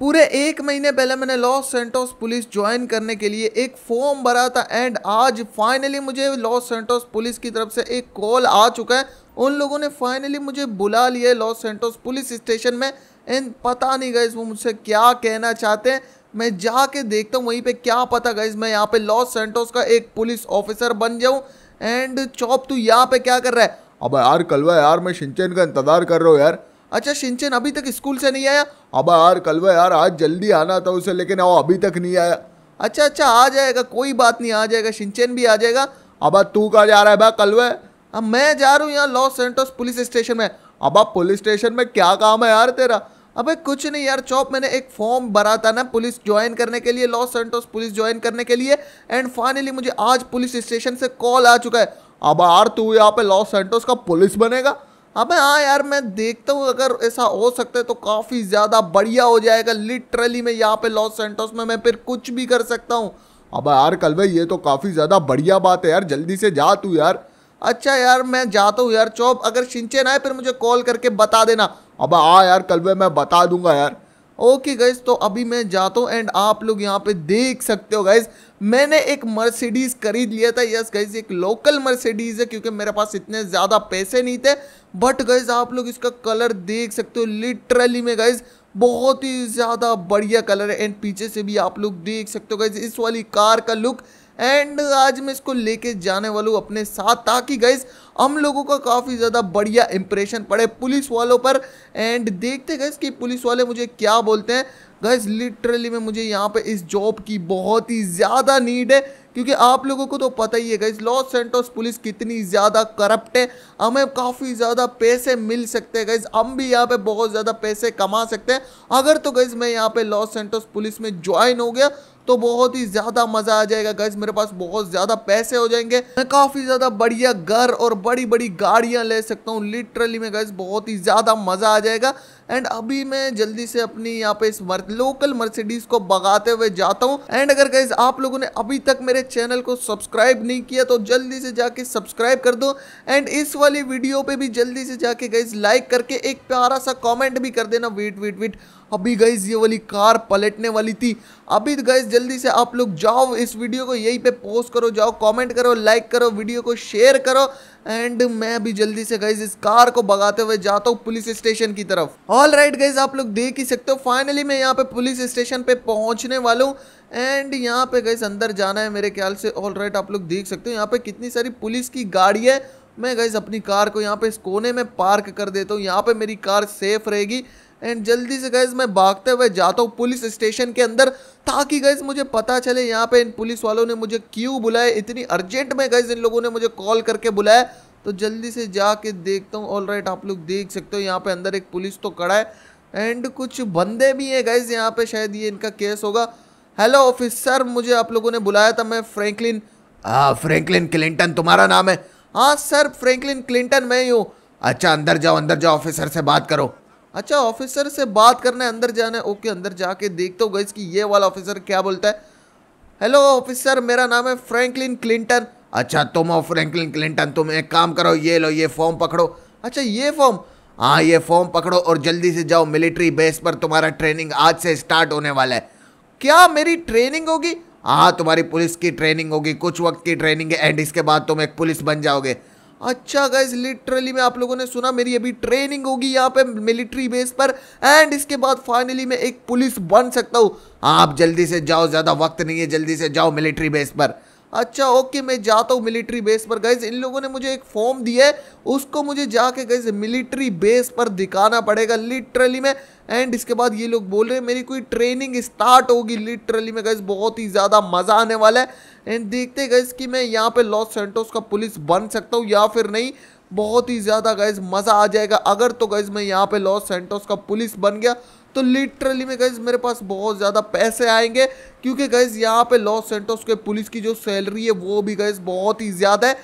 पूरे एक महीने पहले मैंने लॉस सेंटोस पुलिस ज्वाइन करने के लिए एक फॉर्म भरा था एंड आज फाइनली मुझे लॉस सेंटोस पुलिस की तरफ से एक कॉल आ चुका है उन लोगों ने फाइनली मुझे बुला लिया लॉस सेंटोस पुलिस स्टेशन में एंड पता नहीं गए वो मुझसे क्या कहना चाहते हैं मैं जाके देखता हूँ वहीं पे क्या पता गई मैं यहाँ पे लॉस सेंटोस का एक पुलिस ऑफिसर बन जाऊँ एंड चौप तू यहाँ पे क्या कर रहा है अब यार कलवा यार मैं सिंचन का इंतज़ार कर रहा हूँ यार अच्छा सिंचन अभी तक स्कूल से नहीं आया अब यार कलवा यार आज जल्दी आना था उसे लेकिन वो अभी तक नहीं आया अच्छा अच्छा आ जाएगा कोई बात नहीं आ जाएगा सिंचन भी आ जाएगा अब तू कहा जा रहा है भाई कल वह अब मैं जा रहा हूँ यहाँ लॉस सेंटोस पुलिस स्टेशन में अब पुलिस स्टेशन में क्या काम है यार तेरा अबे कुछ नहीं यार चौप मैंने एक फॉर्म भरा था ना पुलिस ज्वाइन करने के लिए लॉस सेंटोस पुलिस ज्वाइन करने के लिए एंड फाइनली मुझे आज पुलिस स्टेशन से कॉल आ चुका है अब यार तू यहाँ पे लॉस सेंटोस का पुलिस बनेगा अब हाँ, हाँ यार मैं देखता हूँ अगर ऐसा हो सकता है तो काफ़ी ज़्यादा बढ़िया हो जाएगा लिटरली मैं यहाँ पे लॉस सेंटोस में मैं फिर कुछ भी कर सकता हूँ अब हाँ यार कल भाई ये तो काफ़ी ज़्यादा बढ़िया बात है यार जल्दी से जा तू यार अच्छा यार मैं जाता हूँ यार चौब अगर छिंचे आए फिर मुझे कॉल करके बता देना अब हाँ, हाँ यार कल भाई मैं बता दूंगा यार ओके गाइज तो अभी मैं जाता हूँ एंड आप लोग यहाँ पे देख सकते हो गाइज मैंने एक मर्सिडीज़ खरीद लिया था यस गाइज एक लोकल मर्सिडीज़ है क्योंकि मेरे पास इतने ज़्यादा पैसे नहीं थे बट गाइज आप लोग इसका कलर देख सकते हो लिटरली में गाइज बहुत ही ज़्यादा बढ़िया कलर है एंड पीछे से भी आप लोग देख सकते हो गाइज इस वाली कार का लुक एंड आज मैं इसको लेके जाने वालू अपने साथ ताकि गाइज हम लोगों का काफ़ी ज़्यादा बढ़िया इंप्रेशन पड़े पुलिस वालों पर एंड देखते गए कि पुलिस वाले मुझे क्या बोलते हैं गैस लिटरली में मुझे यहाँ पे इस जॉब की बहुत ही ज़्यादा नीड है क्योंकि आप लोगों को तो पता ही है गैस लॉस सेंटोस पुलिस कितनी ज़्यादा करप्ट है हमें काफ़ी ज़्यादा पैसे मिल सकते हैं गैस हम भी यहाँ पे बहुत ज़्यादा पैसे कमा सकते हैं अगर तो गैस मैं यहाँ पे लॉस सेंटोस पुलिस में ज्वाइन हो गया तो बहुत ही ज़्यादा मज़ा आ जाएगा गैस मेरे पास बहुत ज़्यादा पैसे हो जाएंगे मैं काफ़ी ज़्यादा बढ़िया घर और बड़ी बड़ी गाड़ियां ले सकता हूँ लिटरली में गैस बहुत ही ज़्यादा मज़ा आ जाएगा एंड अभी मैं जल्दी से अपनी यहाँ पे इस मर, लोकल मर्सिडीज को भगाते हुए जाता हूँ एंड अगर गैस आप लोगों ने अभी तक मेरे चैनल को सब्सक्राइब नहीं किया तो जल्दी से जाके सब्सक्राइब कर दो एंड इस वाली वीडियो पे भी जल्दी से जाके गई लाइक करके एक प्यारा सा कॉमेंट भी कर देना वीट वीट वीट अभी गाइज ये वाली कार पलटने वाली थी अभी गई तो जल्दी से आप लोग जाओ इस वीडियो को यहीं पे पोस्ट करो जाओ कमेंट करो लाइक करो वीडियो को शेयर करो एंड मैं भी जल्दी से गई इस कार को भगाते हुए जाता हूँ पुलिस स्टेशन की तरफ ऑल राइट गाइज आप लोग देख ही सकते हो फाइनली मैं यहाँ पे पुलिस स्टेशन पे पहुँचने वाला हूँ एंड यहाँ पे गई अंदर जाना है मेरे ख्याल से ऑल राइट आप लोग देख सकते हो यहाँ पे कितनी सारी पुलिस की गाड़ी है मैं गई अपनी कार को यहाँ पे इस कोने में पार्क कर देता हूँ यहाँ पे मेरी कार सेफ रहेगी एंड जल्दी से गैस मैं भागते हुए जाता हूँ पुलिस स्टेशन के अंदर ताकि गैस मुझे पता चले यहाँ पे इन पुलिस वालों ने मुझे क्यों बुलाया इतनी अर्जेंट में गैस इन लोगों ने मुझे कॉल करके बुलाया तो जल्दी से जाके देखता हूँ ऑल राइट आप लोग देख सकते हो यहाँ पे अंदर एक पुलिस तो कड़ा है एंड कुछ बंदे भी हैं गैस यहाँ पे शायद ये इनका केस होगा हेलो ऑफिसर मुझे आप लोगों ने बुलाया था मैं फ्रेंकलिन हाँ क्लिंटन तुम्हारा नाम है हाँ सर फ्रेंकलिन क्लिंटन मैं ही हूँ अच्छा अंदर जाओ अंदर जाओ ऑफिसर से बात करो अच्छा ऑफिसर से बात करना है अंदर जाना है ओके अंदर जाके देख हो तो गई कि ये वाला ऑफिसर क्या बोलता है हेलो ऑफिसर मेरा नाम है फ्रैंकलिन क्लिंटन अच्छा तुम हो फ्रैंकलिन क्लिंटन तुम एक काम करो ये लो ये फॉर्म पकड़ो अच्छा ये फॉर्म हाँ ये फॉर्म पकड़ो और जल्दी से जाओ मिलिट्री बेस पर तुम्हारा ट्रेनिंग आज से स्टार्ट होने वाला है क्या मेरी ट्रेनिंग होगी हाँ तुम्हारी पुलिस की ट्रेनिंग होगी कुछ वक्त की ट्रेनिंग है एंड इसके बाद तुम एक पुलिस बन जाओगे अच्छा गाइज लिटरली मैं आप लोगों ने सुना मेरी अभी ट्रेनिंग होगी यहाँ पे मिलिट्री बेस पर एंड इसके बाद फाइनली मैं एक पुलिस बन सकता हूँ आप जल्दी से जाओ ज़्यादा वक्त नहीं है जल्दी से जाओ मिलिट्री बेस पर अच्छा ओके मैं जाता हूँ मिलिट्री बेस पर गाइज इन लोगों ने मुझे एक फॉर्म दिया है उसको मुझे जाके गाइज मिलिट्री बेस पर दिखाना पड़ेगा लिटरली मैं एंड इसके बाद ये लोग बोल रहे हैं मेरी कोई ट्रेनिंग स्टार्ट होगी लिटरली में गैस बहुत ही ज़्यादा मज़ा आने वाला है एंड देखते गैस कि मैं यहाँ पे लॉस सेंटोस का पुलिस बन सकता हूँ या फिर नहीं बहुत ही ज़्यादा गैस मज़ा आ जाएगा अगर तो गैस मैं यहाँ पर लॉस सेंटोस का पुलिस बन गया तो लिटरली में गैस मेरे पास बहुत ज़्यादा पैसे आएंगे क्योंकि गैस यहाँ पे लॉस सेंटोस के पुलिस की जो सैलरी है वो भी गैस बहुत ही ज़्यादा है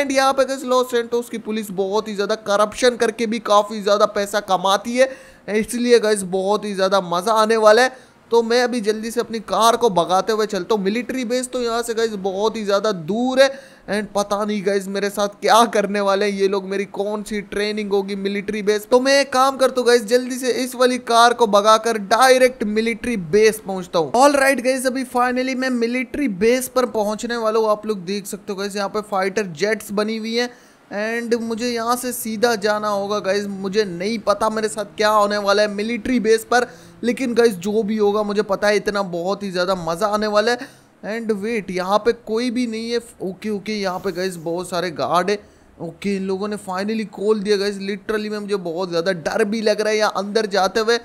एंड यहाँ पे गैस लॉस सेंटोस की पुलिस बहुत ही ज़्यादा करप्शन करके भी काफ़ी ज़्यादा पैसा कमाती है इसलिए गाइज बहुत ही ज़्यादा मज़ा आने वाला है तो मैं अभी जल्दी से अपनी कार को भगाते हुए चलता हूँ मिलिट्री बेस तो यहाँ से गाइज बहुत ही ज़्यादा दूर है एंड पता नहीं गाइज मेरे साथ क्या करने वाले हैं ये लोग मेरी कौन सी ट्रेनिंग होगी मिलिट्री बेस तो मैं एक काम करता हूँ गाइज जल्दी से इस वाली कार को भगाकर डायरेक्ट मिलिट्री बेस पहुंचता हूँ ऑल राइट गाइज अभी फाइनली मैं मिलिट्री बेस पर पहुंचने वाला हूँ आप लोग देख सकते हो गाइज यहाँ पे फाइटर जेट्स बनी हुई है एंड मुझे यहाँ से सीधा जाना होगा गाइज मुझे नहीं पता मेरे साथ क्या होने वाला है मिलिट्री बेस पर लेकिन गाइज जो भी होगा मुझे पता है इतना बहुत ही ज़्यादा मज़ा आने वाला है एंड वेट यहाँ पे कोई भी नहीं है ओके ओके यहाँ पे गाइज बहुत सारे गार्ड है ओके इन लोगों ने फाइनली खोल दिया गाइज लिटरली में मुझे बहुत ज़्यादा डर भी लग रहा है यहाँ अंदर जाते हुए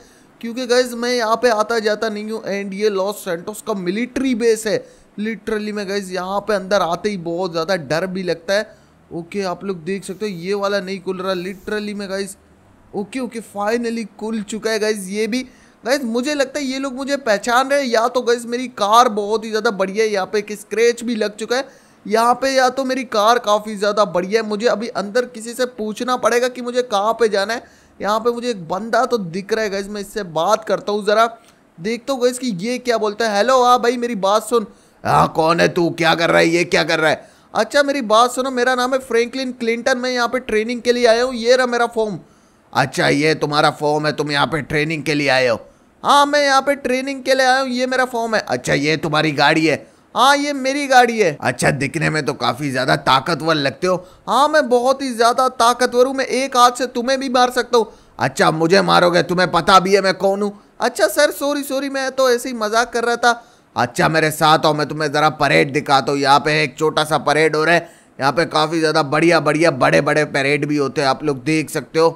क्योंकि गाइज मैं यहाँ पर आता जाता नहीं हूँ एंड ये लॉस सेंटोस का मिलिट्री बेस है लिटरली में गाइज यहाँ पर अंदर आते ही बहुत ज़्यादा डर भी लगता है ओके आप लोग देख सकते हो ये वाला नहीं खुल रहा लिटरली में गाइज ओके ओके फाइनली खुल चुका है गाइज ये भी गाइज मुझे लगता है ये लोग मुझे पहचान रहे हैं या तो गाइज मेरी कार बहुत ही ज़्यादा बढ़िया है यहाँ पे एक स्क्रैच भी लग चुका है यहाँ पे या तो मेरी कार काफ़ी ज़्यादा बढ़िया है मुझे अभी अंदर किसी से पूछना पड़ेगा कि मुझे कहाँ पे जाना है यहाँ पे मुझे एक बंदा तो दिख रहा है गाइज मैं इससे बात करता हूँ ज़रा देखता हूँ गाइज कि ये क्या बोलता है हेलो हाँ भाई मेरी बात सुन हाँ कौन है तू क्या कर रहा है ये क्या कर रहा है अच्छा मेरी बात सुनो मेरा नाम है फ्रैंकलिन क्लिंटन मैं यहाँ पे ट्रेनिंग के लिए आया हूँ ये रहा मेरा फॉर्म अच्छा ये तुम्हारा फॉर्म है तुम यहाँ पे ट्रेनिंग के लिए आए हो हाँ मैं यहाँ पे ट्रेनिंग के लिए आया हूँ ये मेरा फॉर्म है अच्छा ये तुम्हारी गाड़ी है हाँ ये मेरी गाड़ी है अच्छा दिखने में तो काफी ज्यादा ताकतवर लगते हो हाँ मैं बहुत ही ज्यादा ताकतवर हूँ मैं एक हाथ से तुम्हें भी मार सकता हूँ अच्छा मुझे मारोगे तुम्हें पता भी है मैं कौन हूँ अच्छा सर सॉरी सॉरी मैं तो ऐसे ही मजाक कर रहा था अच्छा मेरे साथ आओ मैं तुम्हें ज़रा परेड दिखाता हूँ यहाँ पे एक छोटा सा परेड हो रहा है यहाँ पे काफ़ी ज़्यादा बढ़िया बढ़िया बड़े बड़े परेड भी होते हैं आप लोग देख सकते हो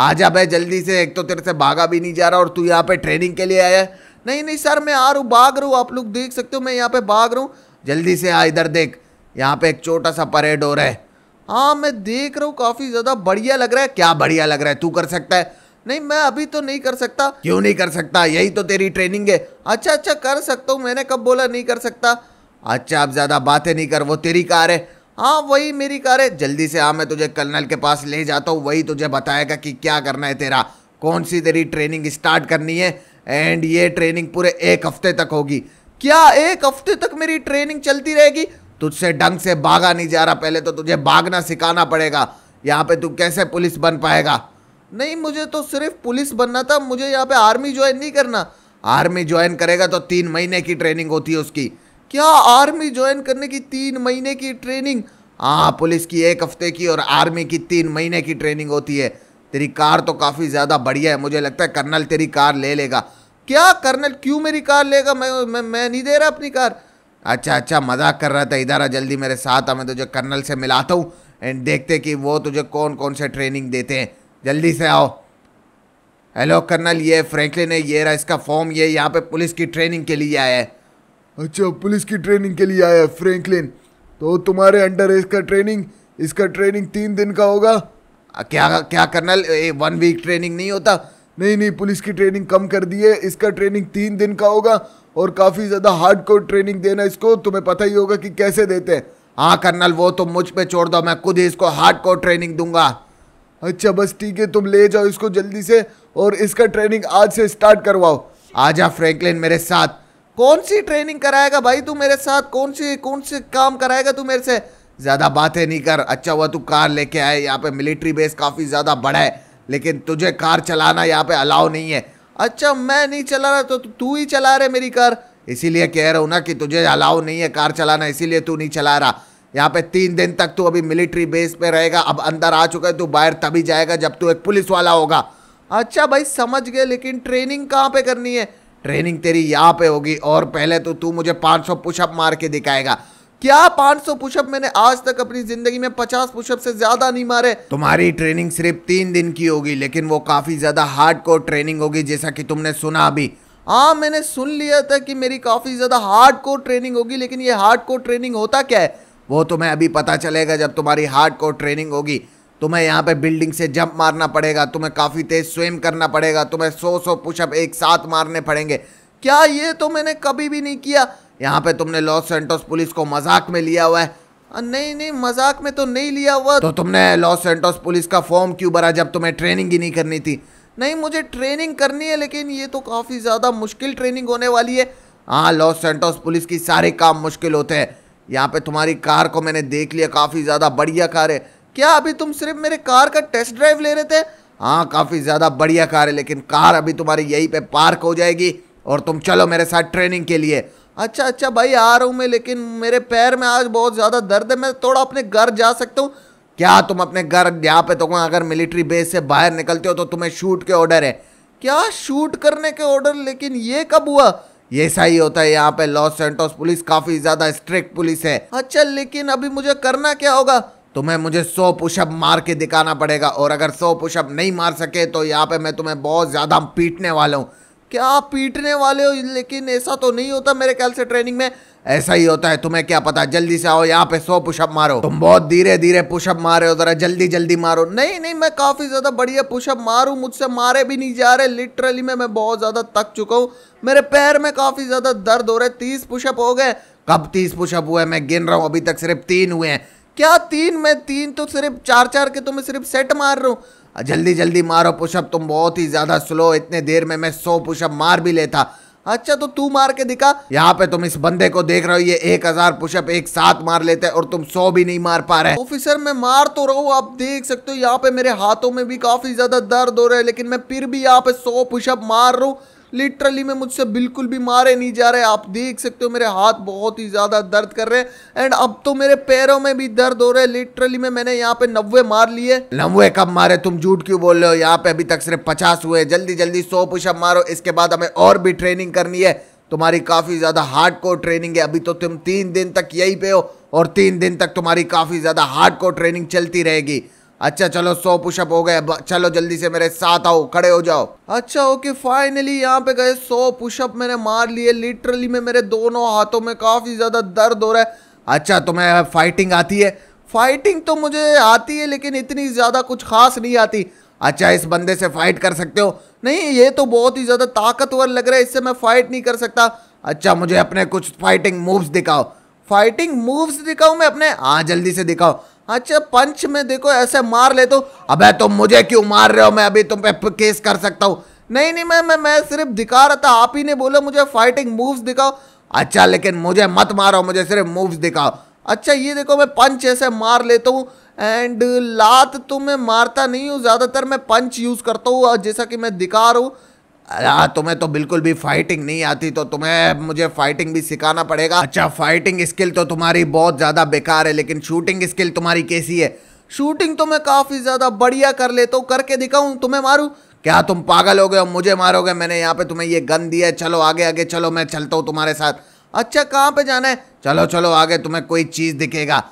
आ जा भाई जल्दी से एक तो तेरे से भागा भी नहीं जा रहा और तू यहाँ पे ट्रेनिंग के लिए आया है नहीं नहीं सर मैं आ रहा हूँ भाग रहा हूँ आप लोग देख सकते हो मैं यहाँ पे भाग रहा हूँ जल्दी से आ इधर देख यहाँ पे एक छोटा सा परेड हो रहा है हाँ मैं देख रहा हूँ काफ़ी ज़्यादा बढ़िया लग रहा है क्या बढ़िया लग रहा है तू कर सकता है नहीं मैं अभी तो नहीं कर सकता क्यों नहीं कर सकता यही तो तेरी ट्रेनिंग है अच्छा अच्छा कर सकता हूँ मैंने कब बोला नहीं कर सकता अच्छा आप ज़्यादा बातें नहीं कर वो तेरी कार है हाँ वही मेरी कार है जल्दी से हाँ मैं तुझे कर्नल के पास ले जाता हूँ वही तुझे बताएगा कि क्या करना है तेरा कौन सी तेरी ट्रेनिंग स्टार्ट करनी है एंड ये ट्रेनिंग पूरे एक हफ्ते तक होगी क्या एक हफ्ते तक मेरी ट्रेनिंग चलती रहेगी तुझसे ढंग से भागा नहीं जा रहा पहले तो तुझे भागना सिखाना पड़ेगा यहाँ पे तू कैसे पुलिस बन पाएगा नहीं मुझे तो सिर्फ पुलिस बनना था मुझे यहाँ पे आर्मी ज्वाइन नहीं करना आर्मी ज्वाइन करेगा तो तीन महीने की ट्रेनिंग होती है उसकी क्या आर्मी ज्वाइन करने की तीन महीने की ट्रेनिंग हाँ पुलिस की एक हफ्ते की और आर्मी की तीन महीने की ट्रेनिंग होती है तेरी कार तो काफ़ी ज़्यादा बढ़िया है मुझे लगता है कर्नल तेरी कार ले लेगा क्या कर्नल क्यों मेरी कार लेगा मैं मैं, मैं नहीं दे रहा अपनी कार अच्छा अच्छा मजाक कर रहा था इधर आ जल्दी मेरे साथ आ मैं तुझे कर्नल से मिलाता हूँ एंड देखते कि वो तुझे कौन कौन से ट्रेनिंग देते हैं जल्दी से आओ हेलो कर्नल ये फ्रैंकलिन है ये रहा इसका फॉर्म ये यहाँ पे पुलिस की ट्रेनिंग के लिए आया है अच्छा पुलिस की ट्रेनिंग के लिए आया है फ्रैंकलिन तो तुम्हारे अंडर है इसका ट्रेनिंग इसका ट्रेनिंग तीन दिन का होगा क्या क्या colonel a, one week training नहीं होता नहीं नहीं पुलिस की ट्रेनिंग कम कर दी है इसका ट्रेनिंग तीन दिन का होगा और काफ़ी ज़्यादा हार्ड कोर ट्रेनिंग देना इसको तुम्हें पता ही होगा कि कैसे देते हैं हाँ कर्नल वो तो मुझ पे छोड़ दो मैं खुद ही इसको हार्ड कोर ट्रेनिंग दूंगा अच्छा बस ठीक है तुम ले जाओ इसको जल्दी से और इसका ट्रेनिंग आज से स्टार्ट करवाओ आजा फ्रैंकलिन मेरे साथ कौन सी ट्रेनिंग कराएगा भाई तू मेरे साथ कौन सी कौन से काम कराएगा तू मेरे से ज़्यादा बातें नहीं कर अच्छा हुआ तू कार लेके आए यहाँ पे मिलिट्री बेस काफ़ी ज़्यादा बड़ा है लेकिन तुझे कार चलाना यहाँ पे अलाउ नहीं है अच्छा मैं नहीं चला रहा तो तू ही चला रहे मेरी कार इसीलिए कह रहा हूँ ना कि तुझे अलाउ नहीं है कार चलाना इसीलिए तू नहीं चला रहा यहाँ पे तीन दिन तक तू अभी मिलिट्री बेस पे रहेगा अब अंदर आ चुका है तू बाहर तभी जाएगा जब तू एक पुलिस वाला होगा अच्छा भाई समझ गए लेकिन ट्रेनिंग कहाँ पे करनी है ट्रेनिंग तेरी यहाँ पे होगी और पहले तो तू मुझे 500 पुशअप मार के दिखाएगा क्या 500 पुशअप मैंने आज तक अपनी जिंदगी में 50 पुशअप से ज्यादा नहीं मारे तुम्हारी ट्रेनिंग सिर्फ तीन दिन की होगी लेकिन वो काफी ज्यादा हार्ड कोर ट्रेनिंग होगी जैसा कि तुमने सुना अभी हाँ मैंने सुन लिया था कि मेरी काफी ज्यादा हार्ड कोर ट्रेनिंग होगी लेकिन ये हार्ड कोर ट्रेनिंग होता क्या है वो तुम्हें अभी पता चलेगा जब तुम्हारी हार्ड कोर ट्रेनिंग होगी तुम्हें यहाँ पे बिल्डिंग से जंप मारना पड़ेगा तुम्हें काफ़ी तेज़ स्विम करना पड़ेगा तुम्हें सौ सौ पुशअप एक साथ मारने पड़ेंगे क्या ये तो मैंने कभी भी नहीं किया यहाँ पे तुमने लॉस सेंटोस पुलिस को मजाक में लिया हुआ है नहीं नहीं मजाक में तो नहीं लिया हुआ तो तुमने लॉस सेंटोस पुलिस का फॉर्म क्यों भरा जब तुम्हें ट्रेनिंग ही नहीं करनी थी नहीं मुझे ट्रेनिंग करनी है लेकिन ये तो काफ़ी ज़्यादा मुश्किल ट्रेनिंग होने वाली है हाँ लॉस सेंटोस पुलिस की सारे काम मुश्किल होते हैं यहाँ पे तुम्हारी कार को मैंने देख लिया काफ़ी ज़्यादा बढ़िया कार है क्या अभी तुम सिर्फ मेरे कार का टेस्ट ड्राइव ले रहे थे हाँ काफ़ी ज़्यादा बढ़िया कार है लेकिन कार अभी तुम्हारी यहीं पे पार्क हो जाएगी और तुम चलो मेरे साथ ट्रेनिंग के लिए अच्छा अच्छा भाई आ रहा हूँ मैं लेकिन मेरे पैर में आज बहुत ज़्यादा दर्द है मैं थोड़ा अपने घर जा सकता हूँ क्या तुम अपने घर यहाँ पे तो अगर मिलिट्री बेस से बाहर निकलते हो तो तुम्हें शूट के ऑर्डर है क्या शूट करने के ऑर्डर लेकिन ये कब हुआ ये सही होता है यहाँ पे लॉस सेंटोस पुलिस काफी ज्यादा स्ट्रिक्ट पुलिस है अच्छा लेकिन अभी मुझे करना क्या होगा तुम्हें मुझे सौ पुशअप मार के दिखाना पड़ेगा और अगर सौ पुशअप नहीं मार सके तो यहाँ पे मैं तुम्हें बहुत ज्यादा पीटने वाला हूँ क्या पीटने वाले हो लेकिन ऐसा तो नहीं होता मेरे ख्याल से ट्रेनिंग में ऐसा ही होता है तुम्हें क्या पता जल्दी से आओ यहाँ पे सौ पुशअप मारो तुम बहुत धीरे धीरे पुशअप मारे हो जरा जल्दी जल्दी मारो नहीं नहीं मैं काफी ज्यादा बढ़िया पुशअप मारू मुझसे मारे भी नहीं जा रहे लिटरली में मैं बहुत ज्यादा तक चुका हूँ मेरे पैर में काफी ज्यादा दर्द हो रहा है तीस पुशअप हो गए कब तीस पुशअप हुए मैं गिन रहा हूँ अभी तक सिर्फ तीन हुए हैं क्या तीन मैं तीन तो सिर्फ चार चार के तो मैं सिर्फ सेट मार रहा हूँ जल्दी जल्दी मारो पुशअप तुम बहुत ही ज़्यादा स्लो इतने देर में मैं सौ पुशअप मार भी लेता अच्छा तो तू मार के दिखा यहाँ पे तुम इस बंदे को देख रहे हो ये एक हजार पुशअप एक साथ मार लेते हैं और तुम सौ भी नहीं मार पा रहे ऑफिसर मैं मार तो रहा हूँ आप देख सकते हो यहाँ पे मेरे हाथों में भी काफी ज्यादा दर्द हो रहा है लेकिन मैं फिर भी यहाँ पे सौ पुशअप मार रहा हूँ लिटरली में मुझसे बिल्कुल भी मारे नहीं जा रहे आप देख सकते हो मेरे हाथ बहुत ही ज़्यादा दर्द कर रहे हैं एंड अब तो मेरे पैरों में भी दर्द हो रहे हैं लिटरली में मैंने यहाँ पे नब्बे मार लिए नब्बे कब मारे तुम झूठ क्यों बोल रहे हो यहाँ पे अभी तक सिर्फ पचास हुए जल्दी जल्दी सौ पुशअप मारो इसके बाद हमें और भी ट्रेनिंग करनी है तुम्हारी काफ़ी ज़्यादा हार्ड कोर ट्रेनिंग है अभी तो तुम तीन दिन तक यहीं पे हो और तीन दिन तक तुम्हारी काफ़ी ज़्यादा हार्ड कोर ट्रेनिंग चलती रहेगी अच्छा चलो सौ पुशअप हो गए चलो जल्दी से मेरे साथ आओ खड़े हो जाओ अच्छा ओके फाइनली यहाँ पे गए सौ पुशअप मैंने मार लिए लिटरली में मेरे दोनों हाथों में काफ़ी ज़्यादा दर्द हो रहा है अच्छा तुम्हें तो फाइटिंग आती है फाइटिंग तो मुझे आती है लेकिन इतनी ज़्यादा कुछ खास नहीं आती अच्छा इस बंदे से फाइट कर सकते हो नहीं ये तो बहुत ही ज़्यादा ताकतवर लग रहा है इससे मैं फाइट नहीं कर सकता अच्छा मुझे अपने कुछ फाइटिंग मूव्स दिखाओ फाइटिंग मूव्स दिखाओ मैं अपने हाँ जल्दी से दिखाओ अच्छा पंच में देखो ऐसे मार लेते तो अबे तुम मुझे क्यों मार रहे हो मैं अभी तुम पे केस कर सकता हूँ नहीं नहीं मैं मैं मैं सिर्फ दिखा रहा था आप ही ने बोला मुझे फाइटिंग मूव्स दिखाओ अच्छा लेकिन मुझे मत मारो मुझे सिर्फ मूव्स दिखाओ अच्छा ये देखो मैं पंच ऐसे मार लेता हूँ एंड लात तो मैं मारता नहीं हूँ ज़्यादातर मैं पंच यूज़ करता हूँ जैसा कि मैं दिखा रहा हूँ अरे हाँ, तुम्हें तो बिल्कुल भी फाइटिंग नहीं आती तो तुम्हें मुझे फाइटिंग भी सिखाना पड़ेगा अच्छा फाइटिंग स्किल तो तुम्हारी बहुत ज़्यादा बेकार है लेकिन शूटिंग स्किल तुम्हारी कैसी है शूटिंग तो मैं काफ़ी ज़्यादा बढ़िया कर लेता हूँ करके दिखाऊँ तुम्हें मारूँ क्या तुम पागल हो गए हो मुझे मारोगे मैंने यहाँ पे तुम्हें ये गन दिया है चलो आगे आगे चलो मैं चलता हूँ तुम्हारे साथ अच्छा कहाँ पे जाना है चलो चलो आगे तुम्हें कोई चीज़ दिखेगा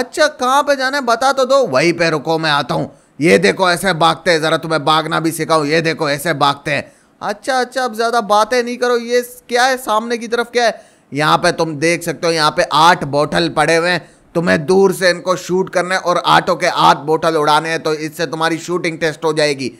अच्छा कहाँ पे जाना है बता तो दो वहीं पे रुको मैं आता हूँ ये देखो ऐसे भागते हैं ज़रा तुम्हें भागना भी सिखाऊँ ये देखो ऐसे भागते हैं अच्छा अच्छा अब ज़्यादा बातें नहीं करो ये क्या है सामने की तरफ क्या है यहाँ पे तुम देख सकते हो यहाँ पे आठ बोतल पड़े हुए हैं तुम्हें दूर से इनको शूट करने और आठों के आठ बोतल उड़ाने हैं तो इससे तुम्हारी शूटिंग टेस्ट हो जाएगी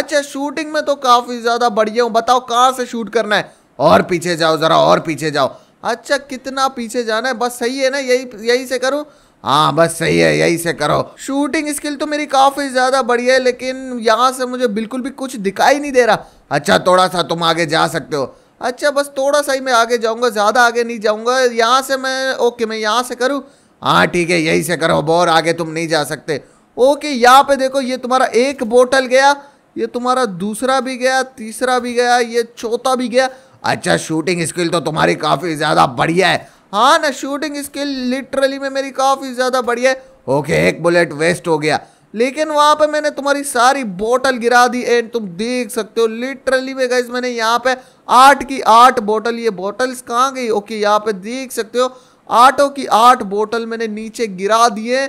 अच्छा शूटिंग में तो काफ़ी ज़्यादा बढ़िया हूँ बताओ कहाँ से शूट करना है और पीछे जाओ ज़रा और पीछे जाओ अच्छा कितना पीछे जाना है बस सही है ना यही यही से करूँ हाँ बस सही है यही से करो शूटिंग स्किल तो मेरी काफी ज्यादा बढ़िया है लेकिन यहाँ से मुझे बिल्कुल भी कुछ दिखाई नहीं दे रहा अच्छा थोड़ा सा तुम आगे जा सकते हो अच्छा बस थोड़ा सा ही मैं आगे जाऊँगा ज़्यादा आगे नहीं जाऊँगा यहाँ से मैं ओके मैं यहाँ से करूँ हाँ ठीक है यही से करो बोर आगे तुम नहीं जा सकते ओके यहाँ पे देखो ये तुम्हारा एक बोटल गया ये तुम्हारा दूसरा भी गया तीसरा भी गया ये चौथा भी गया अच्छा शूटिंग स्किल तो तुम्हारी काफ़ी ज़्यादा बढ़िया है हाँ ना शूटिंग स्किल लिटरली में मेरी काफ़ी ज़्यादा बढ़िया है ओके एक बुलेट वेस्ट हो गया लेकिन वहाँ पे मैंने तुम्हारी सारी बोतल गिरा दी एंड तुम देख सकते हो लिटरली में गई मैंने यहाँ पे आठ की आठ बोतल ये बोटल्स कहाँ गई ओके यहाँ पे देख सकते हो आठों की आठ बोतल मैंने नीचे गिरा दिए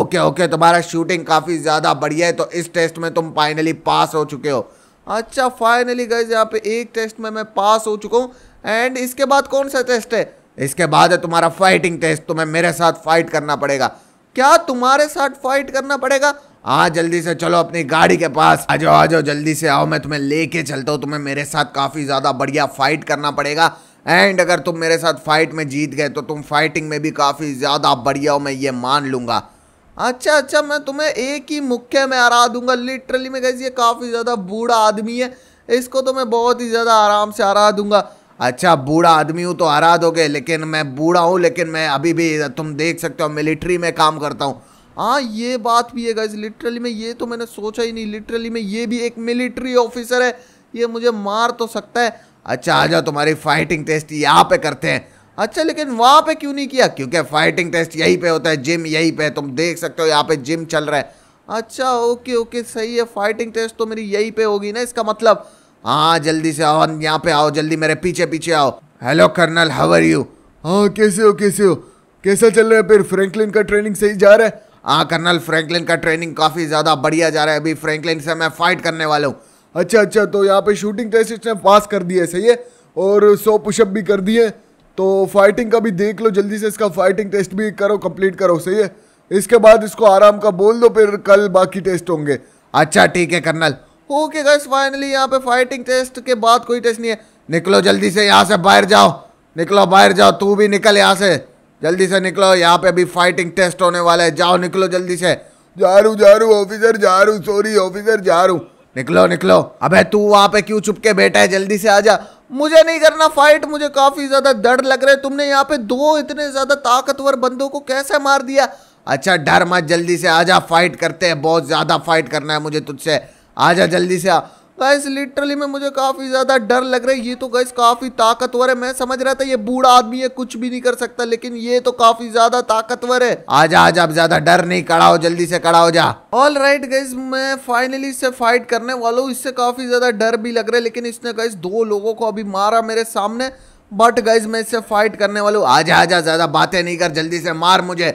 ओके ओके तुम्हारा शूटिंग काफ़ी ज़्यादा बढ़िया है तो इस टेस्ट में तुम फाइनली पास हो चुके हो अच्छा फाइनली गए यहाँ पे एक टेस्ट में मैं पास हो चुका हूँ एंड इसके बाद कौन सा टेस्ट है इसके बाद है तुम्हारा फाइटिंग टेस्ट तुम्हें मेरे साथ फाइट करना पड़ेगा क्या तुम्हारे साथ फाइट करना पड़ेगा हाँ जल्दी से चलो अपनी गाड़ी के पास आ जाओ आ जाओ जल्दी से आओ मैं तुम्हें लेके चलता हूँ तुम्हें मेरे साथ काफ़ी ज़्यादा बढ़िया फाइट करना पड़ेगा एंड अगर तुम मेरे साथ फाइट में जीत गए तो तुम फाइटिंग में भी काफ़ी ज़्यादा बढ़िया हो मैं ये मान लूँगा अच्छा अच्छा मैं तुम्हें एक ही मुख्य में हरा दूंगा लिटरली में कह ये काफ़ी ज़्यादा बूढ़ा आदमी है इसको तो मैं बहुत ही ज़्यादा आराम से हरा दूंगा अच्छा बूढ़ा आदमी हूँ तो हरा दोगे लेकिन मैं बूढ़ा हूँ लेकिन मैं अभी भी तुम देख सकते हो मिलिट्री में काम करता हूँ हाँ ये बात भी है गाइज लिटरली में ये तो मैंने सोचा ही नहीं लिटरली में ये भी एक मिलिट्री ऑफिसर है ये मुझे मार तो सकता है अच्छा आ जाओ तुम्हारी फाइटिंग टेस्ट यहाँ पे करते हैं अच्छा लेकिन वहाँ पे क्यों नहीं किया क्योंकि फाइटिंग टेस्ट यहीं पे होता है जिम यहीं पे तुम देख सकते हो यहाँ पे जिम चल रहा है अच्छा ओके ओके सही है फाइटिंग टेस्ट तो मेरी यहीं पे होगी ना इसका मतलब हाँ जल्दी से आओ यहाँ पे आओ जल्दी मेरे पीछे पीछे आओ hello colonel how are you हाँ कैसे हो कैसे हो कैसा चल रहा है फिर फ्रैंकलिन का ट्रेनिंग सही जा रहा है हाँ कर्नल फ्रैंकलिन का ट्रेनिंग काफ़ी ज़्यादा बढ़िया जा रहा है अभी फ्रैंकलिन से मैं फाइट करने वाला हूँ अच्छा अच्छा तो यहाँ पे शूटिंग टेस्ट इसने पास कर दिया है सही है और सौ पुशअप भी कर दिए तो फाइटिंग का भी देख लो जल्दी से इसका फाइटिंग टेस्ट भी करो कंप्लीट करो सही है इसके बाद इसको आराम का बोल दो फिर कल बाकी टेस्ट होंगे अच्छा ठीक है कर्नल ओके गैस फाइनली यहाँ पे फाइटिंग टेस्ट के बाद कोई टेस्ट नहीं है निकलो जल्दी से यहाँ से बाहर जाओ निकलो बाहर जाओ तू भी निकल यहाँ से जल्दी से निकलो यहाँ पे अभी फाइटिंग टेस्ट होने वाला है जाओ निकलो जल्दी से जा रू जा रू ऑफिसर जा रू सॉरी ऑफिसर जा रू निकलो निकलो अबे तू वहाँ पे क्यों चुप के बैठा है जल्दी से आजा मुझे नहीं करना फाइट मुझे काफी ज्यादा डर लग रहा है तुमने यहाँ पे दो इतने ज्यादा ताकतवर बंदों को कैसे मार दिया अच्छा डर मत जल्दी से आजा फाइट करते हैं बहुत ज्यादा फाइट करना है मुझे तुझसे आ जा जल्दी से आ गाइस लिटरली में मुझे काफ़ी ज़्यादा डर लग रहा है ये तो गाइस काफ़ी ताकतवर है मैं समझ रहा था ये बूढ़ा आदमी है कुछ भी नहीं कर सकता लेकिन ये तो काफ़ी ज़्यादा ताकतवर है आजा आजा अब ज़्यादा डर नहीं खड़ा हो जल्दी से खड़ा हो जा ऑल राइट गाइज मैं फाइनली इससे फाइट करने वाला हूँ इससे काफ़ी ज़्यादा डर भी लग रहा है लेकिन इसने गाइज दो लोगों को अभी मारा मेरे सामने बट गाइज मैं इससे फाइट करने वाला हूँ आजा आजा ज़्यादा बातें नहीं कर जल्दी से मार मुझे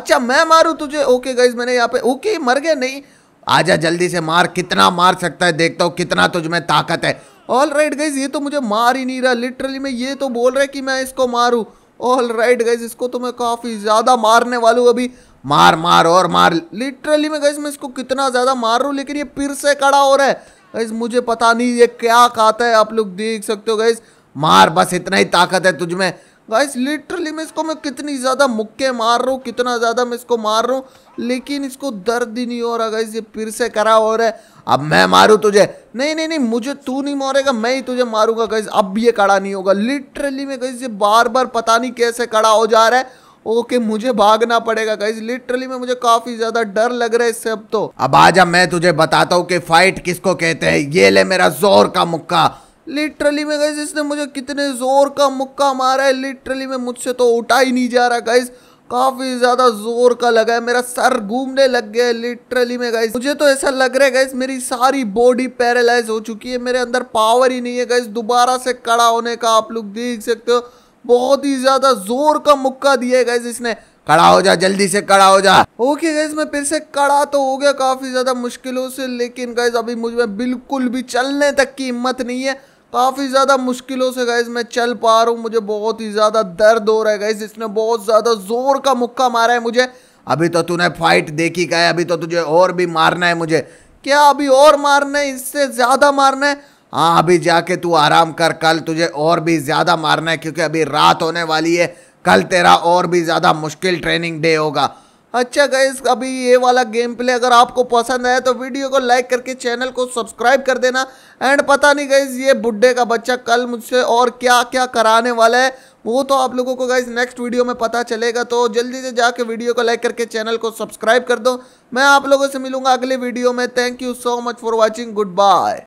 अच्छा मैं मारू तुझे ओके गाइज मैंने यहाँ पे ओके मर गया नहीं आजा जल्दी से मार कितना मार सकता है देखता हूँ कितना तुझमें ताकत है ऑल राइट गाइज ये तो मुझे मार ही नहीं रहा लिटरली मैं ये तो बोल रहा है कि मैं इसको मारूँ ऑल राइट गाइज इसको तो मैं काफ़ी ज़्यादा मारने वालू अभी मार मार और मार लिटरली मैं गाइज मैं इसको कितना ज़्यादा मार रहा हूँ लेकिन ये फिर से खड़ा हो रहा है गाइज मुझे पता नहीं ये क्या खाता है आप लोग देख सकते हो गाइज मार बस इतना ही ताकत है तुझमें गाइस लिटरली मैं इसको मैं कितनी ज़्यादा मुक्के मार रहा हूँ कितना ज़्यादा मैं इसको मार रहा हूँ लेकिन इसको दर्द ही नहीं हो रहा गाइस ये फिर से करा हो रहा है अब मैं मारूँ तुझे नहीं नहीं नहीं मुझे तू नहीं मारेगा मैं ही तुझे मारूंगा गाइस अब भी ये कड़ा नहीं होगा लिटरली मैं गाइस ये बार बार पता नहीं कैसे कड़ा हो जा रहा है ओके okay, मुझे भागना पड़ेगा गाइज लिटरली में मुझे काफी ज्यादा डर लग रहा है इससे अब तो अब आजा मैं तुझे बताता हूँ कि फाइट किसको कहते हैं ये ले मेरा जोर का मुक्का लिटरली में गाइज इसने मुझे कितने जोर का मुक्का मारा है लिटरली में मुझसे तो उठा ही नहीं जा रहा गाइज काफ़ी ज़्यादा जोर का लगा है मेरा सर घूमने लग गया है लिटरली में गाइज मुझे तो ऐसा लग रहा है गाइज मेरी सारी बॉडी पैरालाइज हो चुकी है मेरे अंदर पावर ही नहीं है गाइज दोबारा से कड़ा होने का आप लोग देख सकते हो बहुत ही ज़्यादा जोर का मुक्का दिया है गाइज इसने कड़ा हो जा जल्दी से कड़ा हो जा ओके गाइज मैं फिर से कड़ा तो हो गया काफ़ी ज़्यादा मुश्किलों से लेकिन गाइज अभी मुझे बिल्कुल भी चलने तक की हिम्मत नहीं है काफ़ी ज़्यादा मुश्किलों से गाइज मैं चल पा रहा हूँ मुझे बहुत ही ज़्यादा दर्द हो रहा है गाइज इसने बहुत ज़्यादा ज़ोर का मुक्का मारा है मुझे अभी तो तूने फाइट देखी का है अभी तो तुझे और भी मारना है मुझे क्या अभी और मारना है इससे ज़्यादा मारना है हाँ अभी जाके तू आराम कर कल तुझे और भी ज़्यादा मारना है क्योंकि अभी रात होने वाली है कल तेरा और भी ज़्यादा मुश्किल ट्रेनिंग डे होगा अच्छा गाइज अभी ये वाला गेम प्ले अगर आपको पसंद आया तो वीडियो को लाइक करके चैनल को सब्सक्राइब कर देना एंड पता नहीं गाइज ये बुढ़े का बच्चा कल मुझसे और क्या क्या कराने वाला है वो तो आप लोगों को गाइज नेक्स्ट वीडियो में पता चलेगा तो जल्दी से जाके वीडियो को लाइक करके चैनल को सब्सक्राइब कर दो मैं आप लोगों से मिलूंगा अगले वीडियो में thank you so much for watching good bye